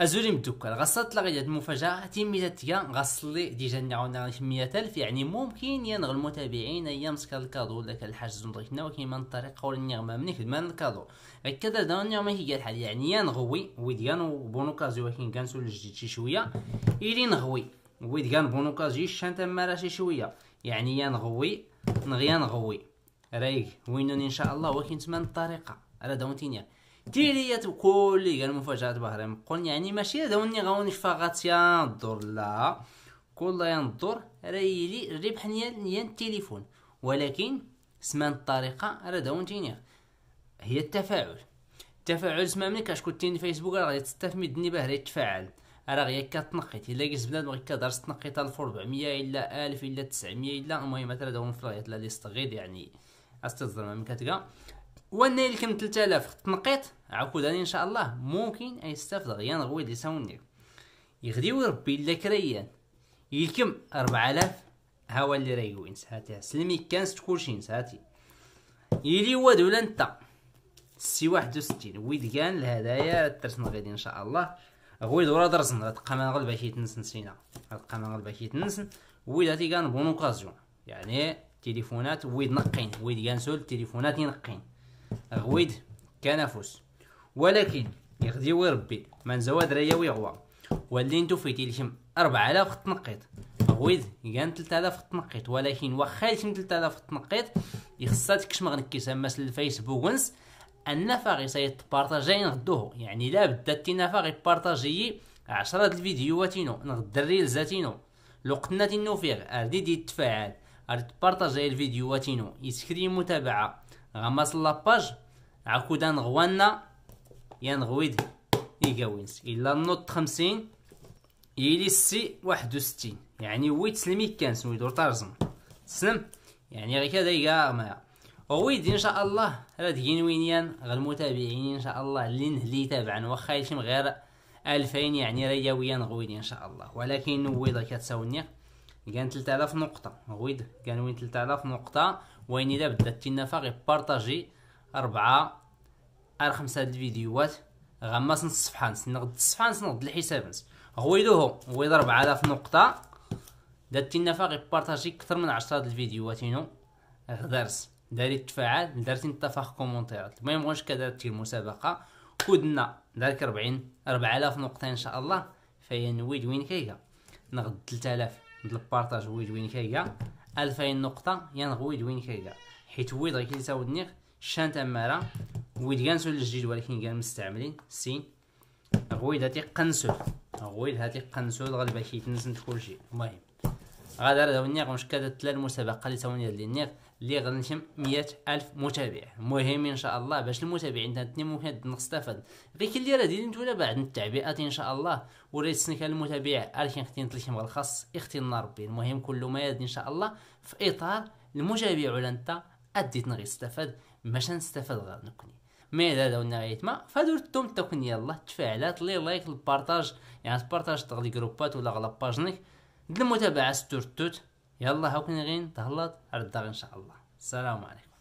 ازوري مدوكل غصت لغاية مفاجأة ميلاتيا غصلي ديجا نعاون مية ألف يعني ممكن ينغ المتابعين ايام سكر الكادو لك الحاج زندركنا وكيما من طريق قول النغمة من خدمان الكادو هكذا دا نعم، النغمة هي الحال يعني ينغوي ويديان وبونوكازي ولكن كانسو الجديد شي شوية إلي نغوي ويديان بونوكازي الشان تما شي شوية يعني ينغوي نغيا نغوي رايك وينون ان شاء الله ولكن تمن الطريقة على دونتينيا ديري تقول لي قال مفاجاه بحرين بقول يعني ماشي هذا وني غاوني فقط الدور لا كل يا الدور راه يلي الربح نيا التليفون ولكن سمان الطريقه راه داونتينيا هي التفاعل التفاعل سما ملي كاش كنتي في فيسبوك راه غادي تستفمي الدنيا باه يتفاعل راه غير كتنقيط الا جيت بنادم غير كدار تنقيط 1400 الا 1000 الا 900 الا المهم هذا داون فلايت لا ليست غير يعني استاذ زعما من كتلقى هو يلكم اللي 3000 تنقيط عاوداني ان شاء الله ممكن يستافد غيان غوي دي ساوندي يغدي وربي الا كريان يلكم 4000 هاو اللي رايقوين هاتي سلمي كانس كلشي هاتي يلي واد ولا نتا سي واحد ويد كان لهدايا الترسن غادي ان شاء الله غوي ورا درسن غتبقى من غلبا شي تنسن سينا غتبقى من غلبا شي تنسن ويد هاتي كان بون اوكازيون يعني تليفونات ويد نقين ويد كان سول تليفونات ينقين غويد كنافوس ولكن يغدي ويربي من زوا درايا ويغوا ولين توفيتي الكم 4000 في التنقيط غويد كان 3000 في التنقيط ولكن واخا الكم 3000 في التنقيط يخصها تكشم غنكيس اماس الفيسبوك ونس النفاغي سيتبارطاجي نغدوه يعني لا بدا تينافاغي بارطاجيي 10 د الفيديوهاتينو نغدا لو لوقتنا تينو فيه اردي دي تفاعل تبارطاجي بارطاجي الفيديوهاتينو يسكري متابعه غمس لاباج عاكود غوانا يا نغويد الا نوط خمسين يلي سي واحد وستين يعني ويت سلمي كان سويد ورطارزم تسلم يعني غير كذا يقا مايا ان شاء الله راه دكين وينيان المتابعين ان شاء الله اللي نهلي تابعا واخا يلشم غير الفين يعني رياويا غويدي ان شاء الله ولكن نويضه كتساوني كان 3000 نقطه غويد كان وين 3000 نقطه وين الا بدا لنا غي بارطاجي أربعة ار خمسة د الفيديوهات غماس نص صفحه نسنغد الصفحه نسنغد الحساب غويدو هو غويد 4000 نقطه دات لنا غي بارطاجي كثر من 10 د الفيديوهات هنا غدرس داري تفاعل درتي نتفق كومونتيرات المهم واش كدرتي المسابقه كودنا دارك 40 4000 نقطه ان شاء الله فيا نويد وين كيكا نغد 3000 نبارطاج ويد وين كايا 2000 نقطه يا نغويد وين كايا حيت ويد غير كي تاودنيغ شان تمارا ويد كانسو الجديد ولكن كان مستعملين سين غويد هاتي قنسو غويد هاتي قنسو غالبا كيتنسن كلشي المهم مش كذا تلا المسابقة اللي توني اللي نيغ اللي غنشم مية ألف متابع مهم إن شاء الله باش المتابعين تاعتني ممكن نستفاد غير كي اللي راه دايرين نتوما بعد التعبئات إن شاء الله وريت سنك المتابع أركين ختين تلكم الخاص اختينا ربي المهم كل ما يد إن شاء الله في إطار المتابع ولا أنت أديت نغي استفاد باش نستفاد غير نكوني مي هذا لو نغيت ما فادور التوم تكون يلاه تفاعلات لي لايك البارطاج يعني تبارطاج تغلي جروبات ولا غلا باجنك للمتابعة ستورتوت توت يلا هاكني غين تهلاط على الدار ان شاء الله السلام عليكم